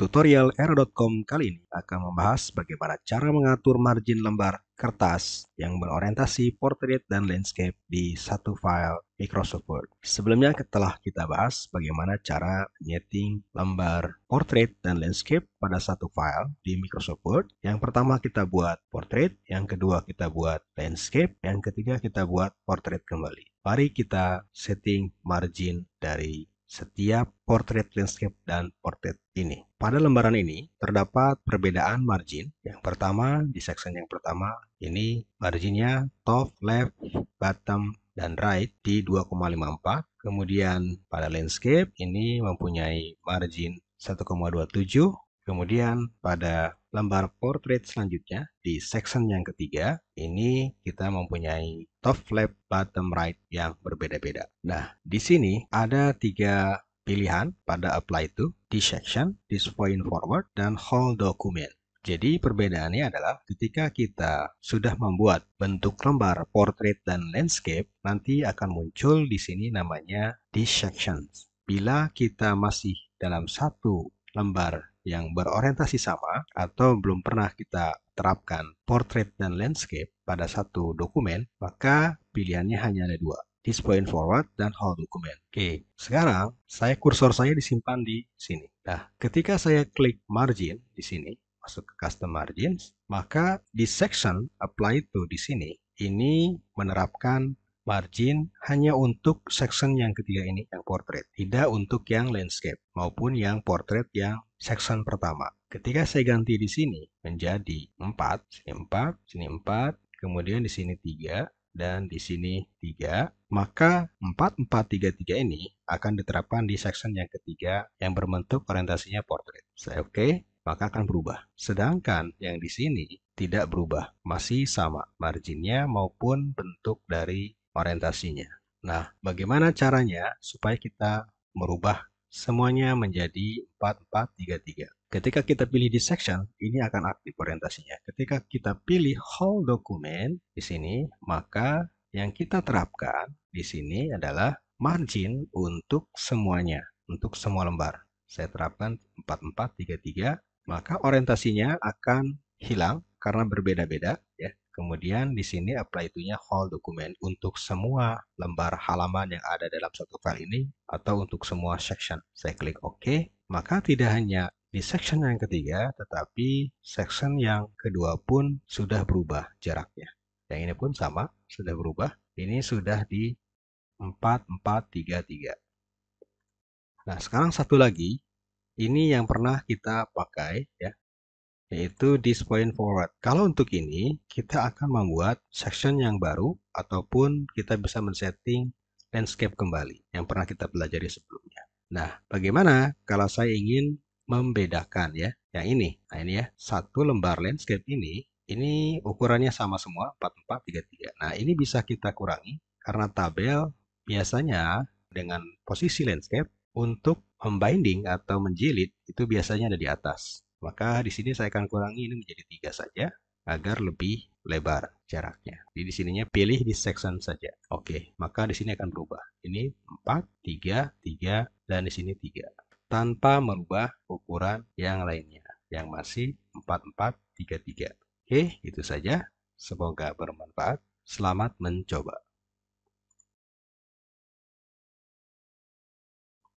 Tutorial Aero.com kali ini akan membahas bagaimana cara mengatur margin lembar kertas yang berorientasi portrait dan landscape di satu file Microsoft Word. Sebelumnya telah kita bahas bagaimana cara menyeting lembar portrait dan landscape pada satu file di Microsoft Word. Yang pertama kita buat portrait, yang kedua kita buat landscape, yang ketiga kita buat portrait kembali. Mari kita setting margin dari setiap portrait landscape dan portrait ini. Pada lembaran ini terdapat perbedaan margin. Yang pertama di section yang pertama ini marginnya top, left, bottom, dan right di 2,54. Kemudian pada landscape ini mempunyai margin 1,27. Kemudian pada lembar portrait selanjutnya di section yang ketiga ini kita mempunyai top left bottom right yang berbeda-beda. Nah, di sini ada tiga pilihan pada apply to, di section, this point forward, dan whole document. Jadi perbedaannya adalah ketika kita sudah membuat bentuk lembar, portrait, dan landscape, nanti akan muncul di sini namanya this sections. Bila kita masih dalam satu lembar yang berorientasi sama atau belum pernah kita terapkan portrait dan landscape pada satu dokumen, maka pilihannya hanya ada dua, this point forward, dan hold document. Oke, sekarang saya kursor saya disimpan di sini. Nah, ketika saya klik margin di sini, masuk ke custom margins, maka di section apply to di sini, ini menerapkan margin hanya untuk section yang ketiga ini, yang portrait. Tidak untuk yang landscape maupun yang portrait yang section pertama. Ketika saya ganti di sini menjadi 4, sini 4, sini 4, kemudian di sini 3, dan di sini 3, maka 4433 ini akan diterapkan di section yang ketiga yang berbentuk orientasinya portrait. Saya oke, okay, maka akan berubah. Sedangkan yang di sini tidak berubah, masih sama marginnya maupun bentuk dari orientasinya. Nah, bagaimana caranya supaya kita merubah semuanya menjadi 4433? Ketika kita pilih di section, ini akan aktif orientasinya. Ketika kita pilih whole document di sini, maka yang kita terapkan di sini adalah margin untuk semuanya, untuk semua lembar. Saya terapkan 4433, maka orientasinya akan hilang karena berbeda-beda ya. Kemudian di sini apply nya whole document untuk semua lembar halaman yang ada dalam satu file ini atau untuk semua section. Saya klik OK, maka tidak hanya di section yang ketiga, tetapi section yang kedua pun sudah berubah jaraknya. Yang ini pun sama, sudah berubah. Ini sudah di 4433. Nah, sekarang satu lagi, ini yang pernah kita pakai ya, yaitu this point forward. Kalau untuk ini, kita akan membuat section yang baru ataupun kita bisa men-setting landscape kembali yang pernah kita pelajari sebelumnya. Nah, bagaimana kalau saya ingin membedakan ya. Yang ini, nah ini ya, satu lembar landscape ini, ini ukurannya sama semua, 4433. Nah ini bisa kita kurangi karena tabel biasanya dengan posisi landscape untuk membinding atau menjilid itu biasanya ada di atas. Maka di sini saya akan kurangi ini menjadi tiga saja agar lebih lebar jaraknya. Jadi di sininya pilih di section saja. Oke, maka di sini akan berubah. Ini 4, 3, 3, dan di sini 3 tanpa merubah ukuran yang lainnya yang masih 4433. Oke, itu saja. Semoga bermanfaat. Selamat mencoba.